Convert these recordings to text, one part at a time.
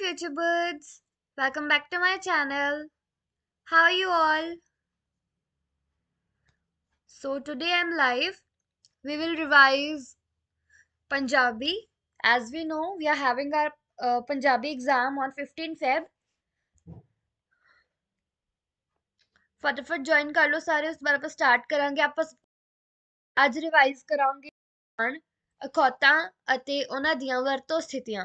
future birds welcome back to my channel how are you all so today i'm live we will revise punjabi as we know we are having our uh, punjabi exam on 15 feb ਫਟਾਫਟ join ਕਰ ਲਓ ਸਾਰੇ ਉਸ ਬਾਰੇ ਆਪਾਂ start ਕਰਾਂਗੇ ਆਪਾਂ ਅੱਜ ਰਿਵਾਈਜ਼ ਕਰਾਂਗੇ ਅਖੌਤਾਂ ਅਤੇ ਉਹਨਾਂ ਦੀਆਂ ਵਰਤੋਂ ਸਥਿਤੀਆਂ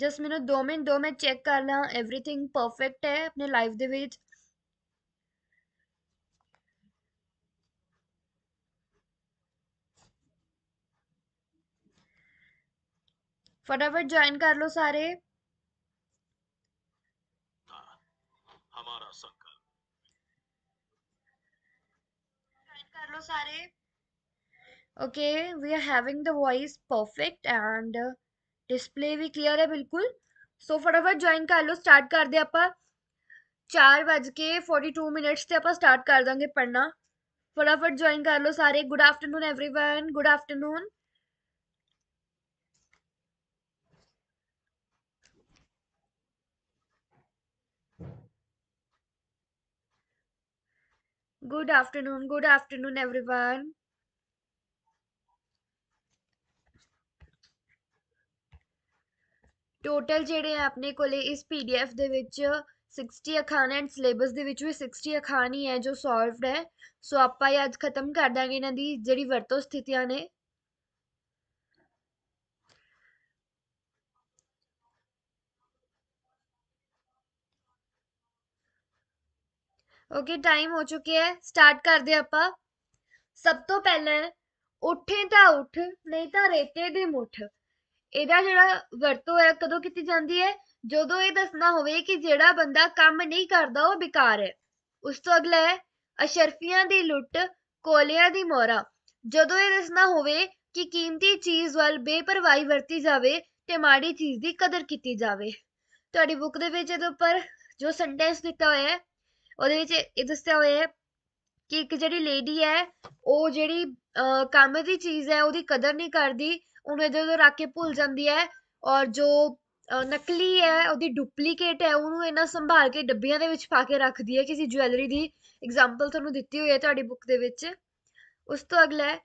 जस्ट मैंने दो मिनट दो मिनट चेक कर लें एवरीथिंग परफेक्ट है अपने लाइफ ਦੇ ਵਿੱਚ फटाफट ज्वाइन कर लो सारे हमारा कर लो सारे okay we are having the voice perfect and display भी क्लियर है बिल्कुल सो फटाफट ज्वाइन कर लो स्टार्ट कर दे आप चार बज के फोर्टी टू मिनट्स से आप स्टार्ट कर देंगे पढ़ना फटाफट ज्वाइन कर लो सारे good afternoon everyone good afternoon good afternoon good afternoon everyone total ਜਿਹੜੇ ਆ ਆਪਣੇ ਕੋਲੇ ਇਸ ਪੀਡੀਐਫ ਦੇ ਵਿੱਚ 60 ਅਖਾਣ ਐਂਡ ਸਿਲੇਬਸ ਦੇ ਵਿੱਚ ਵੀ 60 ਅਖਾਣ ਹੀ ਹੈ ਜੋ ਸੋਲਵਡ ਹੈ ਸੋ ਆਪਾਂ ਇਹ ਅੱਜ ਖਤਮ ਕਰ ਦਾਂਗੇ ਇਹਨਾਂ ਦੀ ਜਿਹੜੀ ਵਰਤੋਂ ਸਥਿਤੀਆਂ ਨੇ ਓਕੇ ਟਾਈਮ ਹੋ ਚੁੱਕਿਆ ਹੈ ਸਟਾਰਟ ਕਰਦੇ ਆਪਾਂ ਸਭ ਤੋਂ ਪਹਿਲਾਂ ਉੱਠੇ ਤਾਂ ਉੱਠ ਨਹੀਂ ਤਾਂ ਰੇਤੇ ਦੇ ਮੁੱਠ ਇਹਦਾ ਜਿਹੜਾ ਵਰਤੋਂ ਹੈ ਕਦੋਂ ਕੀਤੀ ਜਾਂਦੀ ਹੈ ਜਦੋਂ ਇਹ ਦੱਸਣਾ ਹੋਵੇ ਕਿ ਜਿਹੜਾ ਬੰਦਾ ਕੰਮ ਨਹੀਂ ਕਰਦਾ ਉਹ ਬੇਕਾਰ ਹੈ ਉਸ ਤੋਂ ਅਗਲਾ ਹੈ ਅਸ਼ਰਫੀਆਂ ਦੀ ਲੁੱਟ ਕੋਲਿਆਂ ਦੀ ਮੋਰਾ ਜਦੋਂ ਇਹ ਦੱਸਣਾ ਹੋਵੇ ਕਿ ਕੀਮਤੀ ਚੀਜ਼ ਵੱਲ ਬੇਪਰਵਾਹੀ ਵਰਤੀ ਜਾਵੇ ਤੇ ਮਾੜੀ ਚੀਜ਼ ਦੀ ਕਦਰ ਕੀਤੀ ਜਾਵੇ ਤੁਹਾਡੀ ਬੁੱਕ ਦੇ ਵਿੱਚ ਇਹਦੇ ਉੱਪਰ ਜੋ ਸੈਂਟੈਂਸ ਦਿੱਤਾ ਹੋਇਆ ਹੈ ਉਹਦੇ ਵਿੱਚ ਇਹ ਦੱਸਿਆ ਹੋਇਆ ਹੈ ਕਿ ਇੱਕ ਜਿਹੜੀ ਲੇਡੀ ਹੈ ਉਹ ਜਿਹੜੀ ਕੰਮ ਦੀ ਚੀਜ਼ ਹੈ ਉਹਦੀ ਕਦਰ ਨਹੀਂ ਕਰਦੀ ਉਹਨੂੰ ਇਧਰ ਉਧਰ ਰੱਖ ਕੇ ਭੁੱਲ ਜਾਂਦੀ ਹੈ ਔਰ ਜੋ ਨਕਲੀ ਹੈ ਉਹਦੀ ਡੁਪਲੀਕੇਟ ਹੈ ਉਹਨੂੰ ਇਹਨਾਂ ਸੰਭਾਲ ਕੇ ਡੱਬੀਆਂ ਦੇ ਵਿੱਚ ਪਾ ਕੇ ਰੱਖਦੀ ਹੈ ਕਿਸੇ ਜੁਐਲਰੀ ਦੀ ਐਗਜ਼ਾਮਪਲ ਤੁਹਾਨੂੰ ਦਿੱਤੀ ਹੋਈ ਹੈ ਤੁਹਾਡੀ ਬੁੱਕ ਦੇ ਵਿੱਚ ਉਸ ਤੋਂ ਅਗਲਾ ਹੈ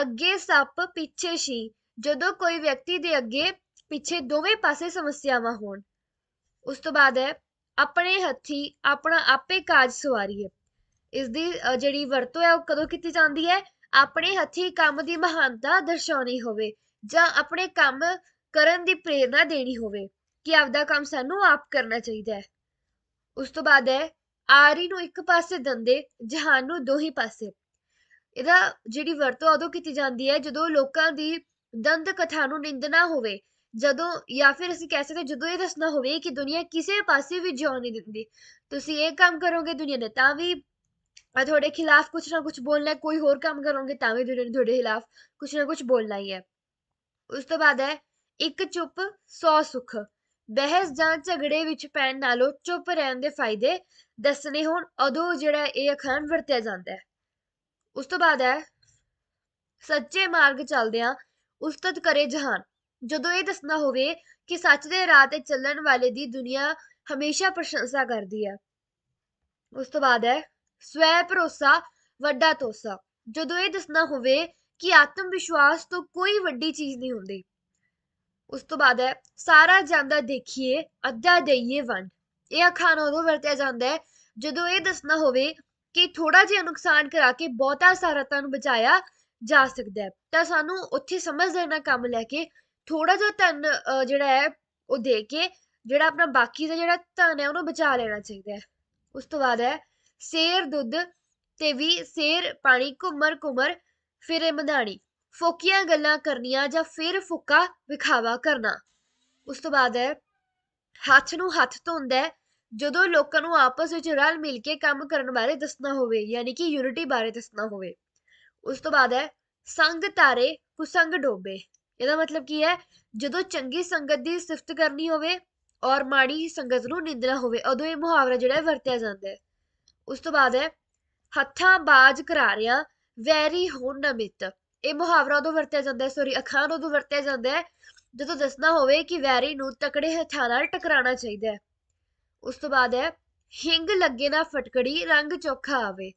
ਅੱਗੇ ਸੱਪ ਪਿੱਛੇ ਸ਼ੀ ਜਦੋਂ ਕੋਈ ਵਿਅਕਤੀ ਦੇ ਅੱਗੇ ਪਿੱਛੇ ਦੋਵੇਂ ਪਾਸੇ ਸਮੱਸਿਆਵਾਂ ਹੋਣ ਉਸ ਤੋਂ ਬਾਅਦ ਹੈ ਆਪਣੇ ਹੱਥੀ ਆਪਣਾ ਆਪੇ ਕਾਜ ਸਵਾਰੀਏ ਇਸ ਦੀ ਜਿਹੜੀ ਵਰਤੋਂ ਹੈ ਉਹ ਕਦੋਂ ਕੀਤੀ ਜਾਂਦੀ ਹੈ ਆਪਣੇ ਹੱਥੀ ਕੰਮ ਦੀ ਮਹਾਨਤਾ ਦਰਸਾਉਣੀ ਹੋਵੇ ਜਾਂ ਆਪਣੇ ਕੰਮ ਕਰਨ ਦੀ ਪ੍ਰੇਰਨਾ ਦੇਣੀ ਹੋਵੇ ਕਿ ਆਪਦਾ ਕੰਮ ਸਾਨੂੰ ਆਪ ਕਰਨਾ ਚਾਹੀਦਾ ਹੈ ਉਸ ਤੋਂ ਬਾਅਦ ਹੈ ਆਰੀ ਨੂੰ ਇੱਕ ਪਾਸੇ ਦੰਦੇ ਜਹਾਨ ਨੂੰ ਦੋਹੀ ਪਾਸੇ ਇਹਦਾ ਜਿਹੜੀ ਵਰਤੋਂ ਉਦੋਂ ਕੀਤੀ ਜਾਂਦੀ ਹੈ ਜਦੋਂ ਲੋਕਾਂ ਦੀ ਦੰਦ ਕਥਾ ਨੂੰ ਨਿੰਦਣਾ ਹੋਵੇ ਜਦੋਂ ਜਾਂ ਫਿਰ ਅਸੀਂ ਕਹਿ ਸਕਦੇ ਜਦੋਂ ਇਹ ਦੱਸਣਾ ਹੋਵੇ ਕਿ ਦੁਨੀਆ ਕਿਸੇ ਪਾਸੇ ਵੀ ਜਿਉਣ ਨਹੀਂ ਦਿੰਦੀ ਤੁਸੀਂ ਇਹ ਕੰਮ ਕਰੋਗੇ ਦੁਨੀਆ ਨੇ ਤਾਂ ਵੀ ਆ ਤੁਹਾਡੇ ਖਿਲਾਫ ਕੁਝ ਨਾ ਕੁਝ ਬੋਲਣਾ ਕੋਈ ਹੋਰ ਕੰਮ ਕਰੋਗੇ ਤਾਂ ਵੀ ਦੁਨੀਆ ਨੇ ਤੁਹਾਡੇ ਖਿਲਾਫ ਕੁਝ ਨਾ ਕੁਝ ਬੋਲਣਾ ਹੀ ਹੈ ਉਸ ਤੋਂ ਬਾਅਦ ਹੈ ਇੱਕ ਚੁੱਪ 100 ਸੁਖ ਬਹਿਸ ਜਾਂ ਝਗੜੇ ਵਿੱਚ ਪੈਣ ਨਾਲੋਂ ਚੁੱਪ ਰਹਿਣ ਦੇ ਫਾਇਦੇ ਦੱਸਣੇ ਹੋਣ ਉਦੋਂ ਜਿਹੜਾ ਇਹ ਅਖਾਣ ਵਰਤਿਆ ਜਾਂਦਾ ਹੈ ਉਸ ਤੋਂ ਬਾਅਦ ਹੈ ਸੱਚੇ ਮਾਰਗ ਚੱਲਦਿਆਂ ਉਸਤਤ ਕਰੇ ਜਹਾਨ ਜਦੋਂ ਇਹ ਦੱਸਣਾ ਹੋਵੇ ਕਿ ਸੱਚ ਦੇ ਰਾਹ ਤੇ ਚੱਲਣ ਵਾਲੇ ਦੀ ਦੁਨੀਆ ਹਮੇਸ਼ਾ ਪ੍ਰਸ਼ੰਸਾ ਕਰਦੀ ਹੈ ਉਸ ਤੋਂ ਬਾਅਦ ਹੈ ਸਵੈ ਭਰੋਸਾ ਵੱਡਾ ਤੋਸਾ ਜਦੋਂ ਇਹ ਦੱਸਣਾ ਹੋਵੇ ਕਿ ਆਤਮ ਵਿਸ਼ਵਾਸ ਤੋਂ ਕੋਈ ਵੱਡੀ ਚੀਜ਼ ਨਹੀਂ ਹੁੰਦੀ ਉਸ ਤੋਂ ਬਾਅਦ ਹੈ ਸਾਰਾ ਜਾਂਦਾ ਦੇਖੀਏ ਅੱਧਾ ਦੇਈਏ ਵੰਡ ਇਹ ਅਖਾਣ ਉਹ ਵਰਤਿਆ ਜਾਂਦਾ ਹੈ ਜਦੋਂ ਇਹ ਦੱਸਣਾ ਹੋਵੇ ਕਿ ਥੋੜਾ ਜਿਹਾ ਨੁਕਸਾਨ ਕਰਾ ਕੇ ਬਹੁਤਾ ਸਾਰਾ ਨੂੰ ਬਚਾਇਆ ਜਾ ਸਕਦਾ ਹੈ ਤਾਂ ਸਾਨੂੰ ਉੱਥੇ ਸਮਝ ਲੈਣਾ ਕੰਮ ਲੈ ਕੇ ਥੋੜਾ ਜਿਹਾ ਤਨ ਜਿਹੜਾ ਹੈ ਉਹ ਦੇ ਕੇ ਜਿਹੜਾ ਆਪਣਾ ਬਾਕੀ ਦਾ ਜਿਹੜਾ ਤਨ ਹੈ ਉਹਨੂੰ ਬਚਾ ਲੈਣਾ ਚਾਹੀਦਾ ਹੈ ਉਸ ਤੋਂ ਬਾਅਦ ਹੈ ਸੇਰ ਦੁੱਧ ਤੇ ਵੀ ਸੇਰ ਪਾਣੀ ਕੁਮਰ ਕੁਮਰ ਫਿਰ ਇਹ ਮਧਾਣੀ ਫੋਕੀਆਂ ਗੱਲਾਂ ਕਰਨੀਆਂ ਜਾਂ ਫਿਰ ਫੁੱਕਾ ਵਿਖਾਵਾ ਕਰਨਾ ਉਸ ਤੋਂ ਬਾਅਦ ਹੈ ਹੱਥ ਨੂੰ ਹੱਥ ਧੋਂਦਾ ਜਦੋਂ ਲੋਕਾਂ ਨੂੰ ਆਪਸ ਵਿੱਚ ਰਲ ਮਿਲ ਕੇ ਕੰਮ ਕਰਨ ਬਾਰੇ ਦੱਸਣਾ ਹੋਵੇ ਯਾਨੀ ਕਿ ਯੂਨਿਟੀ ਬਾਰੇ ਦੱਸਣਾ ਹੋਵੇ ਉਸ ਤੋਂ ਬਾਅਦ ਹੈ ਸੰਗ ਤਾਰੇ ਕੁਸੰਗ ਡੋਬੇ ਇਹਦਾ ਮਤਲਬ ਕੀ ਹੈ ਜਦੋਂ ਚੰਗੀ ਸੰਗਤ ਦੀ ਸਿਫਤ ਕਰਨੀ ਹੋਵੇ ਔਰ ਮਾੜੀ ਸੰਗਤ ਨੂੰ ਨਿੰਦਣਾ ਹੋਵੇ ਉਦੋਂ ਇਹ ਮੁਹਾਵਰਾ ਜਿਹੜਾ ਵਰਤਿਆ ਜਾਂਦਾ ਹੈ ਉਸ ਤੋਂ ਬਾਅਦ ਹੈ ਹੱਥਾਂ ਬਾਜ ਕਰਾਰਿਆ ਵੈਰੀ ਹੋਣ ਨਮਿਤ ਇਹ ਮੁਹਾਵਰਾ ਉਦੋਂ ਵਰਤਿਆ ਜਾਂਦਾ ਹੈ ਅਖਾਂ ਅਖਾਣ ਉਦੋਂ ਵਰਤਿਆ ਜਾਂਦਾ ਹੈ ਜਦੋਂ ਦੱਸਣਾ ਹੋਵੇ ਕਿ ਵੈਰੀ ਨੂੰ ਤਕੜੇ ਹਥਿਆਰਾਂ ਨਾਲ ਟਕਰਾਣਾ ਚਾਹੀਦਾ ਹੈ ਉਸ ਤੋਂ ਬਾਅਦ ਹੈ ਹਿੰਗ ਲੱਗੇ ਨਾ ਫਟਕੜੀ ਰੰਗ ਚੋਖਾ ਆਵੇ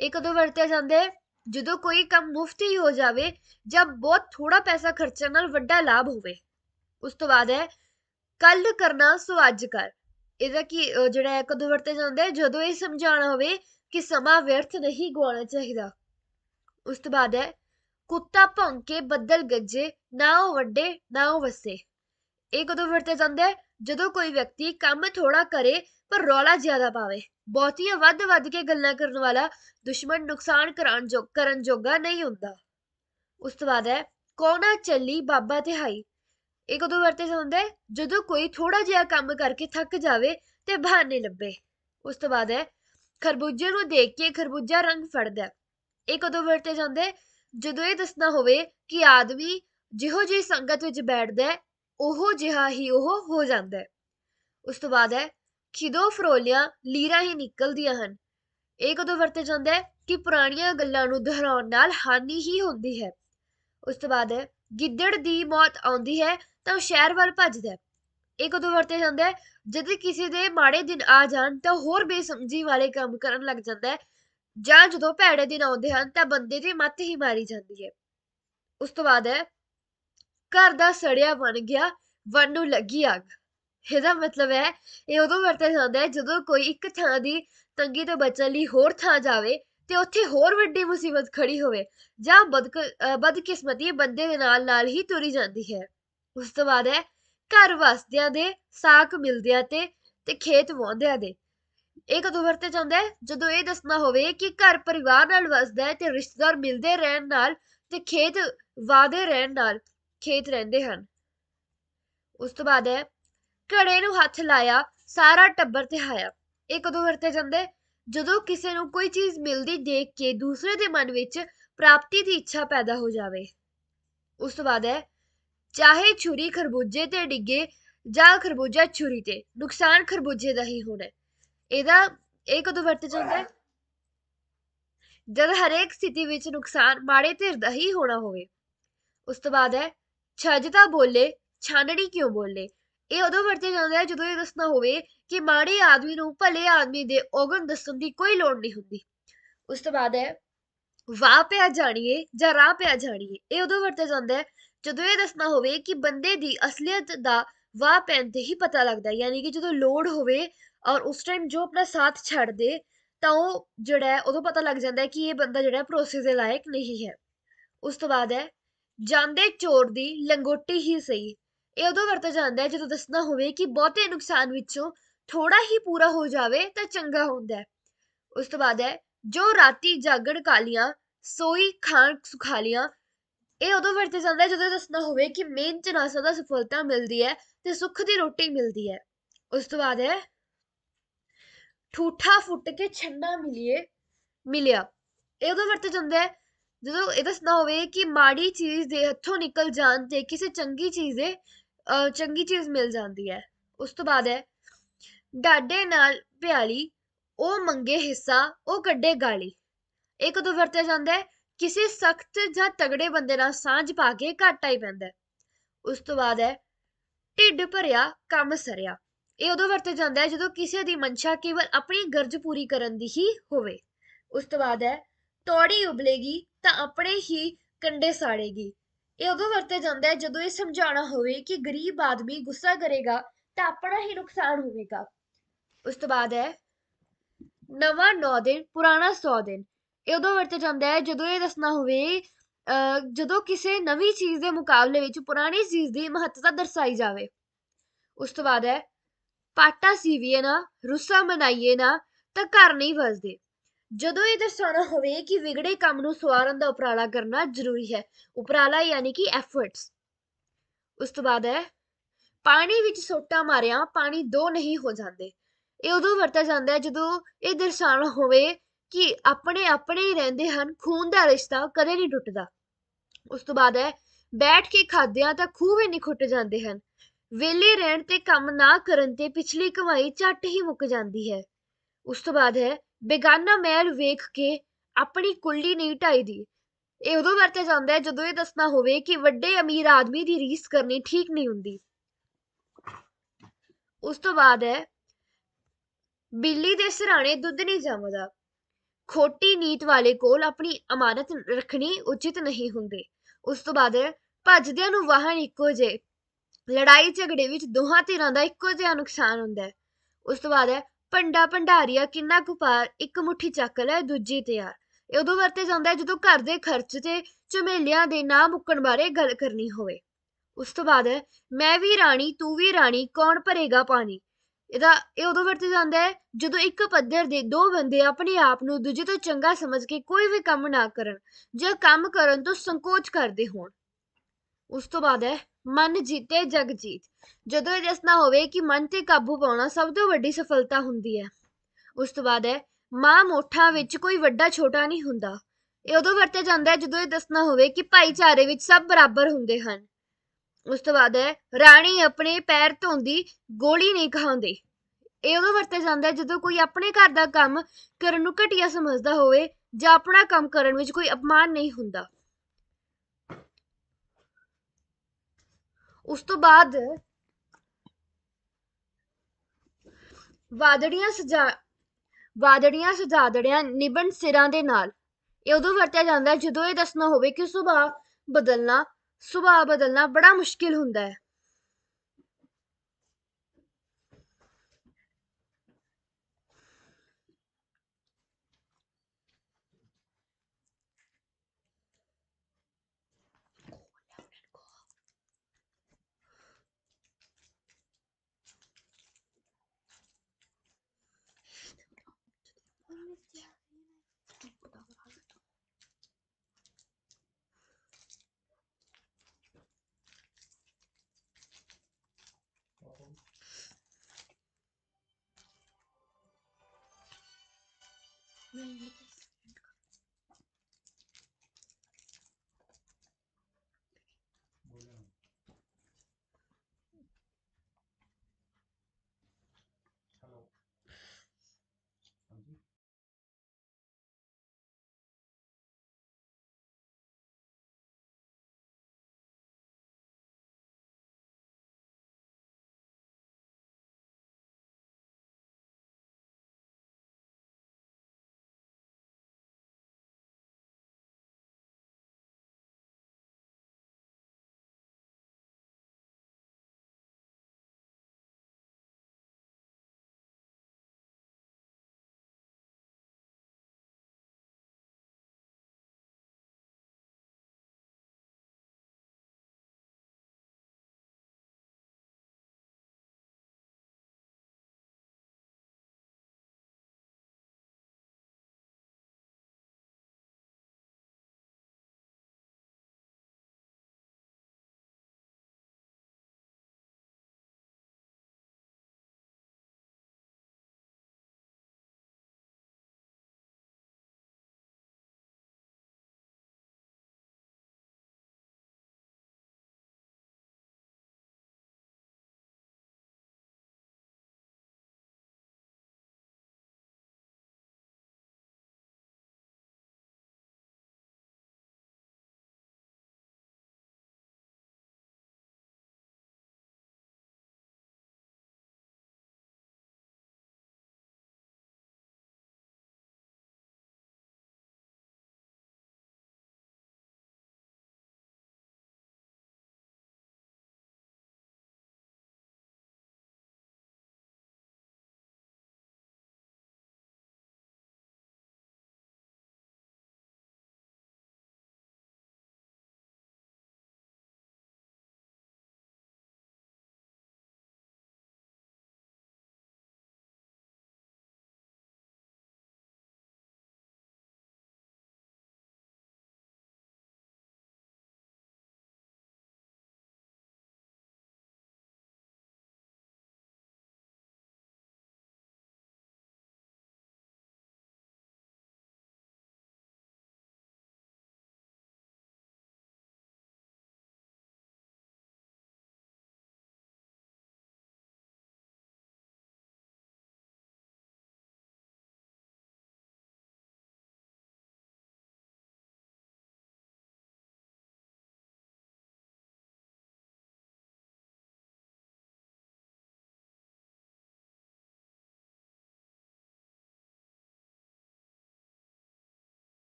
ਇਹ ਕਦੋਂ ਵਰਤਿਆ ਜਾਂਦਾ ਹੈ ਜਦੋਂ ਕੋਈ ਕੰਮ ਮੁਫਤ ਹੀ ਹੋ ਜਾਵੇ ਜਾਂ ਬਹੁਤ ਥੋੜਾ ਪੈਸਾ ਖਰਚਣ ਨਾਲ ਵੱਡਾ ਲਾਭ ਹੋਵੇ ਉਸ ਤੋਂ ਬਾਅਦ ਹੈ ਕੱਲ ਕਰਨਾ ਸੋ ਅੱਜ ਕਰ ਇਹਦਾ ਕੀ ਜਿਹੜਾ ਇਹ ਕਦੋਂ ਵਰਤਿਆ ਜਾਂਦਾ ਹੈ ਜਦੋਂ ਇਹ ਸਮਝਾਉਣਾ ਹੋਵੇ ਕਿ ਸਮਾਂ ਵਿਅਰਥ ਨਹੀਂ ਗਵਾਉਣਾ ਚਾਹੀਦਾ ਉਸ ਤੋਂ ਬਾਅਦ ਹੈ ਕੁੱਤਾ ਭੌਂਕੇ ਬੱਦਲ ਗੱਜੇ ਨਾ ਉਹ ਵੱਡੇ ਨਾ ਉਹ ਵਸੇ ਇਹ ਕਦੋਂ ਵਰਤਿਆ ਜਾਂਦਾ ਹੈ ਜਦੋਂ ਕੋਈ ਵਿਅਕਤੀ ਕੰਮ ਥੋੜਾ ਕਰੇ ਪਰ ਰੌਲਾ ਜ਼ਿਆਦਾ ਪਾਵੇ ਬਹੁਤੀਆਂ ਵੱਧ-ਵੱਧ ਕੇ ਗੱਲਾਂ ਕਰਨ ਵਾਲਾ ਦੁਸ਼ਮਣ ਨੁਕਸਾਨ ਕਰਾਉਣ ਜੋ ਕਰਨ ਜੋਗਾ ਨਹੀਂ ਹੁੰਦਾ ਉਸ ਤੋਂ ਬਾਅਦ ਹੈ ਕੋਨਾ ਚੱਲੀ ਬਾਬਾ ਤੇ ਹਾਈ ਇਹ ਕਦੋਂ ਵਰਤੇ ਜਾਂਦੇ ਜਦੋਂ ਕੋਈ ਥੋੜਾ ਜਿਹਾ ਕੰਮ ਕਰਕੇ ਥੱਕ ਜਾਵੇ ਤੇ ਬਹਾਨੇ ਲੱਭੇ ਉਸ ਤੋਂ ਬਾਅਦ ਹੈ ਖਰਬੂਜੇ ਨੂੰ ਦੇਖ ਕੇ ਖਰਬੂਜਾ ਰੰਗ ਫੜਦਾ ਇਹ ਕਦੋਂ ਵਰਤੇ ਜਾਂਦੇ ਜਦੋਂ ਇਹ ਦੱਸਣਾ ਹੋਵੇ ਕਿ ਆਦਮੀ ਜਿਹੋ ਜਿਹੀ ਸੰਗਤ ਵਿੱਚ ਬੈਠਦਾ ਹੈ ਉਹੋ ਜਿਹਾ ਹੀ ਉਹ ਹੋ ਜਾਂਦਾ ਹੈ ਉਸ ਤੋਂ ਬਾਅਦ ਹੈ ਖਿਦੋ ਫਰੋਲੀਆਂ ਲੀਰਾ ਹੀ ਨਿਕਲਦੀਆਂ ਹਨ ਇਹ ਕਦੋਂ ਵਰਤੇ ਜਾਂਦਾ ਕਿ ਪੁਰਾਣੀਆਂ ਗੱਲਾਂ ਨੂੰ ਦੁਹਰਾਉਣ ਨਾਲ ਹਾਨੀ ਹੀ ਹੁੰਦੀ ਹੈ ਉਸ ਤੋਂ ਬਾਅਦ ਹੈ ਗਿੱਦੜ ਦੀ ਮੌਤ ਆਉਂਦੀ ਹੈ ਤਾਂ ਉਹ ਸ਼ਹਿਰ ਵੱਲ ਭੱਜਦਾ ਇਹ ਕਦੋਂ ਵਰਤੇ ਜਾਂਦਾ ਜਦ ਕਿਸੇ ਦੇ ਮਾੜੇ ਦਿਨ ਆ ਜਾਣ ਤਾਂ ਹੋਰ ਬੇਸਮਝੀ ਵਾਲੇ ਕੰਮ ਕਰਨ ਲੱਗ ਜਾਂਦਾ ਹੈ ਜਾਂ ਜਦੋਂ ਭੈੜੇ ਦਿਨ ਆਉਂਦੇ ਹਨ ਤਾਂ ਬੰਦੇ ਦੀ ਮੱਤ ਹੀ ਮਾਰੀ ਜਾਂਦੀ ਹੈ ਉਸ ਤੋਂ ਬਾਅਦ ਹੈ ਘਰ ਦਾ ਸੜਿਆ ਬਣ ਗਿਆ ਵਨ ਨੂੰ ਲੱਗੀ ਅੱਗ ਇਹਦਾ ਮਤਲਬ ਹੈ ਇਹ ਉਦੋਂ ਵਰਤਿਆ ਜਾਂਦਾ ਹੈ ਜਦੋਂ ਕੋਈ ਇੱਕ ਥਾਂ ਦੀ ਤੰਗੀ ਤੋਂ ਬਚਣ ਲਈ ਹੋਰ ਥਾਂ ਜਾਵੇ ਤੇ ਉੱਥੇ ਹੋਰ ਵੱਡੀ ਮੁਸੀਬਤ ਖੜੀ ਹੋਵੇ ਜਾਂ ਬਦਕਿਸਮਤੀ ਬੰਦੇ ਦੇ ਨਾਲ ਨਾਲ ਹੀ ਤੁਰੀ ਜਾਂਦੀ ਹੈ ਉਸ ਤੋਂ ਬਾਅਦ ਹੈ ਘਰ ਵਸਦਿਆਂ ਦੇ ਸਾਖ ਮਿਲਦਿਆਂ ਤੇ ਤੇ ਖੇਤ ਵਾਹਦਿਆਂ ਦੇ ਇਹ ਕਦੋਂ ਵਰਤੇ ਜਾਂਦਾ ਹੈ ਜਦੋਂ ਇਹ ਦੱਸਣਾ ਹੋਵੇ ਕਿ ਘਰ ਪਰਿਵਾਰ ਨਾਲ ਵਸਦਾ ਹੈ ਤੇ ਰਿਸ਼ਤੇਦਾਰ ਮਿਲਦੇ ਰਹਿਣ ਨਾਲ ਤੇ ਖੇਤ ਵਾਦੇ ਰਹਿਣ ਨਾਲ ਖੇਤ ਰਹਿੰਦੇ ਹਨ ਉਸ ਤੋਂ ਬਾਅਦ ਹੈ ਘੜੇ ਨੂੰ ਹੱਥ ਲਾਇਆ ਸਾਰਾ ਟੱਬਰ ਤੇ ਹਾਇਆ ਇਹ ਕਦੋਂ ਵਰਤਿਆ ਜਾਂਦਾ ਜਦੋਂ ਕਿਸੇ ਨੂੰ ਕੋਈ ਚੀਜ਼ ਮਿਲਦੀ ਦੇਖ ਕੇ ਦੂਸਰੇ ਦੇ ਮਨ ਵਿੱਚ ਪ੍ਰਾਪਤੀ ਦੀ ਇੱਛਾ ਪੈਦਾ ਹੋ ਜਾਵੇ ਉਸ ਤੋਂ ਬਾਅਦ ਹੈ ਚਾਹੇ ਛੁਰੀ ਖਰਬੂਜੇ ਤੇ ਡਿੱਗੇ ਜਾਂ ਖਰਬੂਜਾ ਛੁਰੀ ਤੇ ਨੁਕਸਾਨ ਖਰਬੂਜੇ ਦਾ ਹੀ ਹੋਣਾ ਇਹਦਾ ਇਹ ਕਦੋਂ ਵਰਤੇ ਜਾਂਦਾ ਹੈ ਜਦ ਹਰੇਕ ਸਥਿਤੀ ਵਿੱਚ ਨੁਕਸਾਨ ਮਾੜੇ ਧਿਰ ਦਾ ਹੀ ਹੋਣਾ ਹੋਵੇ ਉਸ ਤੋਂ ਬਾਅਦ ਹੈ ਛੱਜ ਤਾਂ ਬੋਲੇ ਛਾਨਣੀ ਕਿਉਂ ਬੋਲੇ ਇਹ ਉਦੋਂ ਵਰਤੇ ਜਾਂਦਾ ਹੈ ਜਦੋਂ ਇਹ ਦੱਸਣਾ ਹੋਵੇ ਕਿ ਮਾੜੇ ਆਦਮੀ ਨੂੰ ਭਲੇ ਆਦਮੀ ਦੇ ਔਗਣ ਦੱਸਣ ਦੀ ਕੋਈ ਲੋੜ ਨਹੀਂ ਹੁੰਦੀ ਉਸ ਤੋਂ ਬਾਅਦ ਹੈ ਵਾਹ ਪਿਆ ਜਾਣੀਏ ਜਾਂ ਰਾਹ ਪਿਆ ਜਾਣੀਏ ਇਹ ਉਦੋਂ ਵਰਤੇ ਜਾਂਦਾ ਹੈ ਜਦੋਂ ਇਹ ਦੱਸਣਾ ਹੋਵੇ ਕਿ ਬੰਦੇ ਦੀ ਅਸਲੀਅਤ ਦਾ ਵਾਹ ਪੈਣ ਤੇ ਹੀ ਪਤਾ ਲੱਗਦਾ ਯਾਨੀ ਕਿ ਜਦੋਂ ਲੋੜ ਹੋਵੇ ਔਰ ਉਸ ਟਾਈਮ ਜੋ ਆਪਣਾ ਸਾਥ ਛੱਡ ਦੇ ਤਾਂ ਉਹ ਜਿਹੜਾ ਹੈ ਉਦੋਂ ਪਤਾ ਲੱਗ ਜਾਂਦਾ ਹੈ ਕਿ ਇਹ ਬੰਦਾ ਜਿਹੜਾ ਪ੍ਰੋਸੈਸ ਦੇ ਲਾਇਕ ਨਹੀਂ ਹੈ ਉਸ ਤੋਂ ਬਾਅਦ ਹੈ ਜਾਂਦੇ ਚੋਰ ਦੀ ਲੰਗੋਟੀ ਹੀ ਸਹੀ ਇਹ ਉਦੋਂ ਵਰਤਿਆ ਜਾਂਦਾ ਹੈ ਜਦੋਂ ਦੱਸਣਾ ਹੋਵੇ ਕਿ ਬਹੁਤੇ ਨੁਕਸਾਨ ਵਿੱਚੋਂ ਥੋੜਾ ਹੀ ਪੂਰਾ ਹੋ ਜਾਵੇ ਤਾਂ ਚੰਗਾ ਹੁੰਦਾ ਹੈ ਉਸ ਤੋਂ ਬਾਅਦ ਹੈ ਜੋ ਰਾਤੀ ਜਾਗੜ ਕਾਲੀਆਂ ਸੋਈ ਖਾਣ ਸੁਖਾਲੀਆਂ ਇਹ ਉਦੋਂ ਵਰਤਿਆ ਜਾਂਦਾ ਹੈ ਜਦੋਂ ਦੱਸਣਾ ਹੋਵੇ ਕਿ ਮਿਹਨਤ ਨਾਲ ਸਦਾ ਸਫਲਤਾ ਮਿਲਦੀ ਹੈ ਤੇ ਸੁੱਖ ਦੀ ਰੋਟੀ ਮਿਲਦੀ ਹੈ ਉਸ ਤੋਂ ਬਾਅਦ ਹੈ ਠੂਠਾ ਫੁੱਟ ਕੇ ਛੰਨਾ ਮਿਲੀਏ ਮਿਲਿਆ ਇਹ ਉਹ ਵਰਤੇ ਜਾਂਦਾ ਹੈ ਜਦੋਂ ਇਹ ਦੱਸਣਾ ਹੋਵੇ ਕਿ ਮਾੜੀ ਚੀਜ਼ ਦੇ ਹੱਥੋਂ ਨਿਕਲ ਜਾਣ ਤੇ ਕਿਸੇ ਚੰਗੀ ਚੀਜ਼ ਦੇ ਚੰਗੀ ਚੀਜ਼ ਮਿਲ ਜਾਂਦੀ ਹੈ ਉਸ ਤੋਂ ਬਾਅਦ ਹੈ ਡਾਡੇ ਨਾਲ ਪਿਆਲੀ ਉਹ ਮੰਗੇ ਹਿੱਸਾ ਉਹ ਕੱਢੇ ਗਾਲੀ ਇਹ ਕਦੋਂ ਵਰਤਿਆ ਜਾਂਦਾ ਹੈ ਕਿਸੇ ਸਖਤ ਜਾਂ ਤਗੜੇ ਬੰਦੇ ਨਾਲ ਸਾਂਝ ਪਾ ਕੇ ਘਾਟਾ ਹੀ ਪੈਂਦਾ ਉਸ ਤੋਂ ਬਾਅਦ ਹੈ ਢਿੱਡ ਭਰਿਆ ਕੰਮ ਸਰਿਆ ਇਹ ਉਦੋਂ ਵਰਤੇ ਜਾਂਦਾ ਹੈ ਜਦੋਂ ਕਿਸੇ ਦੀ ਮਨਸ਼ਾ ਕੇਵਲ ਆਪਣੀ ਗਰਜ ਪੂਰੀ ਕਰਨ ਦੀ ਹੀ ਹੋਵੇ ਉਸ ਤੋਂ ਬਾਅਦ ਹੈ ਤੋੜੀ ਉਬਲੇਗੀ ਤਾਂ ਆਪਣੇ ਹੀ ਕੰਡੇ ਸਾੜੇਗੀ ਇਹ ਉਦੋਂ ਵਰਤੇ ਜਾਂਦਾ ਹੈ ਜਦੋਂ ਇਹ ਸਮਝਾਉਣਾ ਹੋਵੇ ਕਿ ਗਰੀਬ ਆਦਮੀ ਗੁੱਸਾ ਕਰੇਗਾ ਤਾਂ ਆਪਣਾ ਹੀ ਨੁਕਸਾਨ ਹੋਵੇਗਾ ਉਸ ਤੋਂ ਬਾਅਦ ਹੈ ਨਵਾਂ 9 ਦਿਨ ਪੁਰਾਣਾ 100 ਦਿਨ ਇਹ ਉਦੋਂ ਵਰਤੇ ਜਾਂਦਾ ਹੈ ਜਦੋਂ ਇਹ ਦੱਸਣਾ ਹੋਵੇ ਜਦੋਂ ਕਿਸੇ ਨਵੀਂ ਚੀਜ਼ ਦੇ ਮੁਕਾਬਲੇ ਵਿੱਚ ਪੁਰਾਣੀ ਚੀਜ਼ ਦੀ ਮਹੱਤਤਾ ਦਰਸਾਈ ਜਾਵੇ ਉਸ ਤੋਂ ਬਾਅਦ ਹੈ ਪਾਟਾ ਸੀਵੀਏ ਨਾ ਰੁੱਸਾ ਮਨਾਈਏ ਨਾ ਤਾਂ ਘਰ ਨਹੀਂ ਵਸਦੇ ਜਦੋਂ ਇਹ ਦੱਸਣਾ ਹੋਵੇ ਕਿ ਵਿਗੜੇ ਕੰਮ ਨੂੰ ਸਵਾਰਨ ਦਾ ਉਪਰਾਲਾ ਕਰਨਾ ਜ਼ਰੂਰੀ ਹੈ ਉਪਰਾਲਾ ਯਾਨੀ ਕਿ ਐਫਰਟਸ ਉਸ ਤੋਂ ਬਾਅਦ ਹੈ ਪਾਣੀ ਵਿੱਚ ਸੋਟਾ ਮਾਰਿਆ ਪਾਣੀ ਦੋ ਨਹੀਂ ਹੋ ਜਾਂਦੇ ਇਹ ਉਦੋਂ ਵਰਤਿਆ ਜਾਂਦਾ ਹੈ ਜਦੋਂ ਇਹ ਦਰਸਾਉਣਾ ਹੋਵੇ ਕਿ ਆਪਣੇ ਆਪਣੇ ਹੀ ਰਹਿੰਦੇ ਹਨ ਖੂਨ ਦਾ ਰਿਸ਼ਤਾ ਕਦੇ ਨਹੀਂ ਟੁੱਟਦਾ ਉਸ ਤੋਂ ਬਾਅਦ ਹੈ ਬੈਠ ਕੇ ਖਾਦਿਆਂ ਤਾਂ ਖੂਹ ਵੀ ਨਹੀਂ ਖੁੱਟ ਜਾਂਦੇ ਹਨ ਵਿਹਲੇ ਰਹਿਣ ਤੇ ਕੰਮ ਨਾ ਕਰਨ ਤੇ ਪਿਛਲੀ ਕਮਾਈ ਝੱਟ ਹੀ ਮੁੱਕ ਜਾਂਦੀ ਹੈ ਉਸ ਤੋਂ ਬਾਅਦ ਹੈ ਬੇਗਾਨਾ ਮਹਿਲ ਵੇਖ ਕੇ ਆਪਣੀ ਕੁੱਲੀ ਨਹੀਂ ਢਾਈਦੀ ਇਹ ਉਦੋਂ ਵਰਤਿਆ ਜਾਂਦਾ ਹੈ ਜਦੋਂ ਇਹ ਦੱਸਣਾ ਹੋਵੇ ਕਿ ਵੱਡੇ ਅਮੀਰ ਆਦਮੀ ਦੀ ਰੀਸ ਕਰਨੀ ਠੀਕ ਨਹੀਂ ਹੁੰਦੀ ਉਸ ਤੋਂ ਬਾਅਦ ਹੈ ਬਿੱਲੀ ਦੇ ਸਿਰਾਣੇ ਦੁੱਧ ਨਹੀਂ ਜੰਮਦਾ ਖੋਟੀ ਨੀਤ ਵਾਲੇ ਕੋਲ ਆਪਣੀ ਅਮਾਨਤ ਰੱਖਣੀ ਉਚਿਤ ਨਹੀਂ ਹੁੰਦੀ ਉਸ ਤੋਂ ਬਾਅਦ ਭੱਜਦਿਆਂ ਨੂੰ ਵਾਹਣ ਇੱਕੋ ਜੇ ਲੜਾਈ ਝਗੜੇ ਵਿੱਚ ਦੋਹਾਂ ਧਿਰਾਂ ਦਾ ਇੱਕੋ ਜਿਹਾ ਨੁਕਸਾਨ ਹੁੰਦਾ ਹੈ ਉਸ ਤੋਂ ਬਾਅਦ ਹੈ ਪੰਡਾ ਭੰਡਾਰੀਆ ਕਿੰਨਾ ਕੁਪਾਰ ਇੱਕ ਮੁਠੀ ਚੱਕ ਲੈ ਦੂਜੀ ਤਿਆਰ ਇਹ ਉਦੋਂ ਵਰਤੇ ਜਾਂਦਾ ਹੈ ਜਦੋਂ ਘਰ ਦੇ ਖਰਚ ਤੇ ਝਮੇਲਿਆਂ ਦੇ ਨਾ ਮੁੱਕਣ ਬਾਰੇ ਗੱਲ ਕਰਨੀ ਹੋਵੇ ਉਸ ਤੋਂ ਬਾਅਦ ਹੈ ਮੈਂ ਵੀ ਰਾਣੀ ਤੂੰ ਵੀ ਰਾਣੀ ਕੌਣ ਭਰੇਗਾ ਪਾਣੀ ਇਹਦਾ ਇਹ ਉਦੋਂ ਵਰਤੇ ਜਾਂਦਾ ਹੈ ਜਦੋਂ ਇੱਕ ਪੱਧਰ ਦੇ ਦੋ ਬੰਦੇ ਆਪਣੇ ਆਪ ਨੂੰ ਦੂਜੇ ਤੋਂ ਚੰਗਾ ਸਮਝ ਕੇ ਕੋਈ ਵੀ ਕੰਮ ਨਾ ਕਰਨ ਜਾਂ ਕੰਮ ਕਰਨ ਤੋਂ ਸੰਕੋਚ ਕਰਦੇ ਹੋਣ ਉਸ ਤੋਂ ਬਾਅਦ ਹੈ ਮਨ ਜੀਤੇ ਜਗ ਜੀਤ ਜਦੋਂ ਇਹ ਦੱਸਣਾ ਹੋਵੇ ਕਿ ਮਨ ਤੇ ਕਾਬੂ ਪਾਉਣਾ ਸਭ ਤੋਂ ਵੱਡੀ ਸਫਲਤਾ ਹੁੰਦੀ ਹੈ ਉਸ ਤੋਂ ਬਾਅਦ ਹੈ ਮਾਂ ਮੋਠਾ ਵਿੱਚ ਕੋਈ ਵੱਡਾ ਛੋਟਾ ਨਹੀਂ ਹੁੰਦਾ ਇਹ ਉਦੋਂ ਵਰਤਿਆ ਜਾਂਦਾ ਹੈ ਜਦੋਂ ਇਹ ਦੱਸਣਾ ਹੋਵੇ ਕਿ ਭਾਈਚਾਰੇ ਵਿੱਚ ਸਭ ਬਰਾਬਰ ਹੁੰਦੇ ਹਨ ਉਸ ਤੋਂ ਬਾਅਦ ਹੈ ਰਾਣੀ ਆਪਣੇ ਪੈਰ ਧੋਂਦੀ ਗੋਲੀ ਨਹੀਂ ਖਾਂਦੀ ਇਹ ਉਦੋਂ ਵਰਤਿਆ ਜਾਂਦਾ ਹੈ ਜਦੋਂ ਕੋਈ ਆਪਣੇ ਘਰ ਦਾ ਕੰਮ ਕਰਨ ਨੂੰ ਘਟੀਆ ਸਮਝਦਾ ਹੋਵੇ ਜਾਂ ਆਪਣਾ ਕੰਮ ਕਰਨ ਵਿੱਚ ਕੋਈ ਅਪਮਾਨ ਨਹੀਂ ਹੁੰਦਾ ਉਸ ਤੋਂ ਬਾਅਦ ਵਾਦੜੀਆਂ ਸਜਾ ਵਾਦੜੀਆਂ ਸਜਾਦੜੀਆਂ ਨਿਬੰਧ ਸਿਰਾਂ ਦੇ ਨਾਲ ਇਹ ਉਦੋਂ ਵਰਤਿਆ ਜਾਂਦਾ ਹੈ ਜਦੋਂ ਇਹ ਦੱਸਣਾ ਹੋਵੇ ਕਿ ਸੁਭਾਅ ਬਦਲਣਾ ਸੁਭਾਅ ਬਦਲਣਾ ਬੜਾ ਮੁਸ਼ਕਿਲ ਹੁੰਦਾ ਹੈ Relic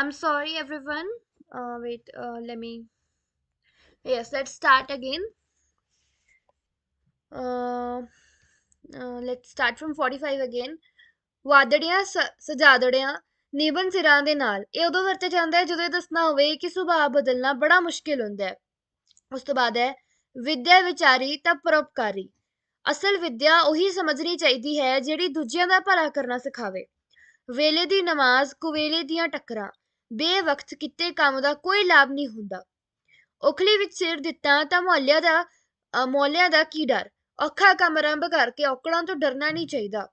I'm sorry everyone. Uh, wait, uh, let me. Yes, let's start again. Uh, uh let's start from 45 again. ਵਾਦੜਿਆਂ ਸਜਾਦੜਿਆਂ ਨੀਵਨ ਸਿਰਾਂ ਦੇ ਨਾਲ ਇਹ ਉਦੋਂ ਵਰਤੇ ਜਾਂਦਾ ਹੈ ਜਦੋਂ ਇਹ ਦੱਸਣਾ ਹੋਵੇ ਕਿ ਸੁਭਾਅ ਬਦਲਣਾ ਬੜਾ ਮੁਸ਼ਕਿਲ ਹੁੰਦਾ ਹੈ ਉਸ ਤੋਂ ਬਾਅਦ ਹੈ ਵਿਦਿਆ ਵਿਚਾਰੀ ਤਾਂ ਪਰਉਪਕਾਰੀ ਅਸਲ ਵਿਦਿਆ ਉਹੀ ਸਮਝਣੀ ਚਾਹੀਦੀ ਹੈ ਜਿਹੜੀ ਦੂਜਿਆਂ ਦਾ ਭਲਾ ਕਰਨਾ ਸਿਖਾਵੇ ਵੇਲੇ ਦੀ ਨਮਾਜ਼ ਕੁਵੇਲੇ ਦੀਆਂ ਟੱਕਰਾਂ ਬੇਵਕਤ ਕੀਤੇ ਕੰਮ ਦਾ ਕੋਈ ਲਾਭ ਨਹੀਂ ਹੁੰਦਾ ਔਖਲੀ ਵਿੱਚ ਸਿਰ ਦਿੱਤਾ ਤਾਂ ਮੌਲਿਆ ਦਾ ਮੌਲਿਆ ਦਾ ਕੀ ਡਰ ਔਖਾ ਕੰਮ ਰੰਭ ਕਰਕੇ ਔਕੜਾਂ ਤੋਂ ਡਰਨਾ ਨਹੀਂ ਚਾਹੀਦਾ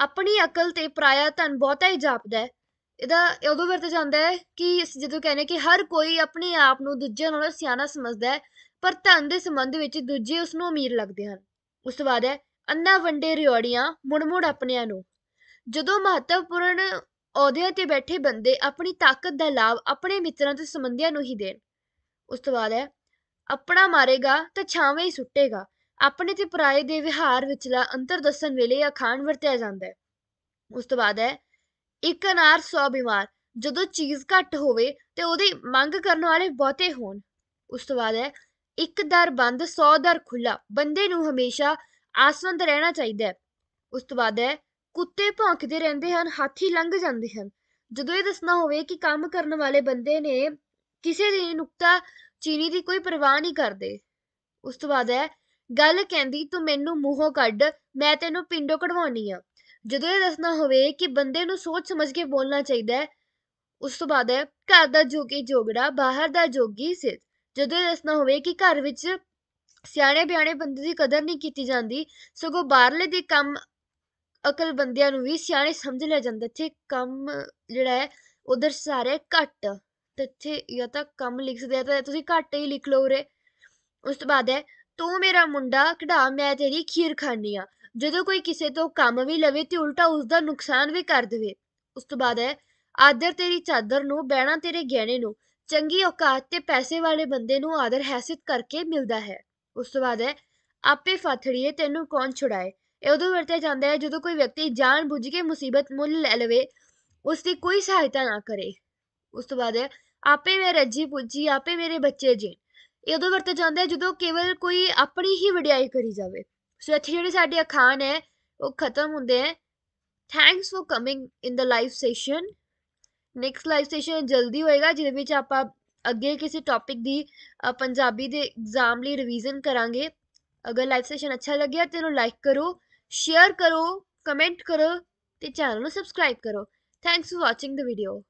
ਆਪਣੀ ਅਕਲ ਤੇ ਪਰਾਇਆ ਧਨ ਬਹੁਤਾ ਹੀ ਜਾਪਦਾ ਇਹਦਾ ਉਦੋਂ ਵਰਤ ਜਾਂਦਾ ਹੈ ਕਿ ਜਦੋਂ ਕਹਿੰਦੇ ਕਿ ਹਰ ਕੋਈ ਆਪਣੇ ਆਪ ਨੂੰ ਦੂਜਿਆਂ ਨਾਲੋਂ ਸਿਆਣਾ ਸਮਝਦਾ ਹੈ ਪਰ ਧਨ ਦੇ ਸੰਬੰਧ ਵਿੱਚ ਦੂਜੇ ਉਸ ਨੂੰ ਅਮੀਰ ਲੱਗਦੇ ਹਨ ਉਸ ਤੋਂ ਬਾਅਦ ਹੈ ਅੰਨਾ ਵੰਡੇ ਰਿਓੜੀਆਂ ਮੁੜ ਮੁੜ ਆਪਣਿਆਂ ਨੂੰ ਜਦੋਂ ਮਹੱਤਵਪੂਰਨ ਅਹੁਦਿਆਂ ਤੇ ਬੈਠੇ ਬੰਦੇ ਆਪਣੀ ਤਾਕਤ ਦਾ ਲਾਭ ਆਪਣੇ ਮਿੱਤਰਾਂ ਤੇ ਸੰਬੰਧੀਆਂ ਨੂੰ ਹੀ ਦੇਣ ਉਸ ਤੋਂ ਬਾਅਦ ਹੈ ਆਪਣਾ ਮਾਰੇਗਾ ਤਾਂ ਛਾਵੇਂ ਹੀ ਸੁੱਟੇਗਾ ਆਪਣੇ ਤੇ ਪਰਾਏ ਦੇ ਵਿਹਾਰ ਵਿਚਲਾ ਅੰਤਰ ਦੱਸਣ ਵੇਲੇ ਅਖਾਣ ਵਰਤਿਆ ਜਾਂਦਾ ਹੈ ਉਸ ਤੋਂ ਬਾਅਦ ਹੈ ਇੱਕ ਅਨਾਰ 100 ਬਿਮਾਰ ਜਦੋਂ ਚੀਜ਼ ਘੱਟ ਹੋਵੇ ਤੇ ਉਹਦੀ ਮੰਗ ਕਰਨ ਵਾਲੇ ਬਹੁਤੇ ਹੋਣ ਉਸ ਤੋਂ ਬਾਅਦ ਹੈ ਇੱਕ ਦਰ ਬੰਦ 100 ਦਰ ਖੁੱਲਾ ਬੰਦੇ ਨੂੰ ਹਮੇਸ਼ਾ ਆਸਵੰਦ ਰਹਿਣਾ ਚਾਹੀਦਾ ਹੈ ਉਸ ਤੋਂ ਬਾਅਦ ਹੈ ਕੁੱਤੇ ਭੌਂਕਦੇ ਰਹਿੰਦੇ ਹਨ ਹਾਥੀ ਲੰਘ ਜਾਂਦੇ ਹਨ ਜਦੋਂ ਇਹ ਦੱਸਣਾ ਹੋਵੇ ਕਿ ਕੰਮ ਕਰਨ ਵਾਲੇ ਬੰਦੇ ਨੇ ਕਿਸੇ ਦੀ ਨੁਕਤਾ ਚੀਨੀ ਦੀ ਕੋਈ ਪਰਵਾਹ ਨਹੀਂ ਕਰਦੇ ਉਸ ਤੋਂ ਬਾਅਦ ਹੈ ਗੱਲ ਕਹਿੰਦੀ ਤੂੰ ਮੈਨੂੰ ਮੂੰਹੋਂ ਕੱਢ ਮੈਂ ਤੈਨੂੰ ਪਿੰਡੋਂ ਕਢਵਾਉਣੀ ਆ ਜਦੋਂ ਇਹ ਦੱਸਣਾ ਹੋਵੇ ਕਿ ਬੰਦੇ ਨੂੰ ਸੋਚ ਸਮਝ ਕੇ ਬੋਲਣਾ ਚਾਹੀਦਾ ਹੈ ਉਸ ਤੋਂ ਬਾਅਦ ਹੈ ਘਰ ਦਾ ਜੋਗੀ ਜੋਗੜਾ ਬਾਹਰ ਦਾ ਜੋਗੀ ਸਿਰ ਜਦੋਂ ਇਹ ਦੱਸਣਾ ਹੋਵੇ ਕਿ ਘਰ ਵਿੱਚ ਸਿਆਣੇ ਬਿਆਣੇ ਬੰਦੇ ਦੀ ਕਦਰ ਨਹੀਂ ਕੀਤੀ ਜਾਂਦੀ ਸਗੋਂ ਬਾਹਰਲੇ ਦੇ ਕੰਮ ਬੰਦਿਆਂ ਨੂੰ ਵੀ ਸਿਆਣੇ ਸਮਝ ਲਿਆ ਜਾਂਦਾ ਇੱਥੇ ਕੰਮ ਜਿਹੜਾ ਹੈ ਉਧਰ ਸਾਰੇ ਘੱਟ ਤੇ ਇੱਥੇ ਜਾਂ ਤਾਂ ਕੰਮ ਲਿਖ ਸਕਦੇ ਆ ਤਾਂ ਤੁਸੀਂ ਘੱਟ ਹੀ ਲਿਖ ਲਓ ਰੇ ਉਸ ਤੋਂ ਬਾਅਦ ਹੈ ਤੂੰ ਮੇਰਾ ਮੁੰਡਾ ਕਢਾ ਮੈਂ ਤੇਰੀ ਖੀਰ ਖਾਣੀ ਆ ਜਦੋਂ ਕੋਈ ਕਿਸੇ ਤੋਂ ਕੰਮ ਵੀ ਲਵੇ ਤੇ ਉਲਟਾ ਉਸ ਦਾ ਨੁਕਸਾਨ ਵੀ ਕਰ ਦੇਵੇ ਉਸ ਤੋਂ ਬਾਅਦ ਹੈ ਆਦਰ ਤੇਰੀ ਚਾਦਰ ਨੂੰ ਬਹਿਣਾ ਤੇਰੇ ਗਹਿਣੇ ਨੂੰ ਚੰਗੀ ਔਕਾਤ ਤੇ ਪੈਸੇ ਵਾਲੇ ਬੰਦੇ ਨੂੰ ਆਦਰ ਹੈਸਿਤ ਕਰਕੇ ਮਿਲਦਾ ਹੈ ਉਸ ਤੋਂ ਬਾਅਦ ਹੈ ਆਪੇ ਫਾਥੜੀਏ ਤੈਨੂੰ ਕੌਣ ਛੁੜਾਏ ਇਹ ਉਦੋਂ ਵਰਤਿਆ ਜਾਂਦਾ ਹੈ ਜਦੋਂ ਕੋਈ ਵਿਅਕਤੀ ਜਾਣ ਬੁੱਝ ਕੇ ਮੁਸੀਬਤ ਮੁੱਲ ਲੈ ਲਵੇ ਉਸ ਦੀ ਕੋਈ ਸਹਾਇਤਾ ਨਾ ਕਰੇ ਉਸ ਤੋਂ ਬਾਅਦ ਆਪੇ ਮੈਂ ਰੱਜੀ ਪੁੱਜੀ ਆਪੇ ਮੇਰੇ ਬੱਚੇ ਜੀ ਇਹ ਉਦੋਂ ਵਰਤਿਆ ਜਾਂਦਾ ਹੈ ਜਦੋਂ ਕੇਵਲ ਕੋਈ ਆਪਣੀ ਹੀ ਵਡਿਆਈ ਕਰੀ ਜਾਵੇ ਸੋ ਇੱਥੇ ਜਿਹੜੇ ਸਾਡੇ ਅਖਾਣ ਹੈ ਉਹ ਖਤਮ ਹੁੰਦੇ ਹੈ thanks for coming in the live session next live session ਜਲਦੀ ਹੋਏਗਾ ਜਿਹਦੇ ਵਿੱਚ ਆਪਾਂ ਅੱਗੇ ਕਿਸੇ ਟੌਪਿਕ ਦੀ ਪੰਜਾਬੀ ਦੇ ਐਗਜ਼ਾਮ ਲਈ ਰਿਵੀਜ਼ਨ ਕਰਾਂਗੇ ਅਗਰ ਲਾਈਵ ਸੈਸ਼ਨ ਅੱਛਾ ਲੱਗਿਆ ਤੇ ਨੂੰ ਲਾਈਕ ਕਰੋ ਸ਼ੇਅਰ ਕਰੋ ਕਮੈਂਟ ਕਰੋ ਤੇ ਚੈਨਲ ਨੂੰ ਸਬਸਕ੍ਰਾਈਬ ਕਰੋ thanks for watching the video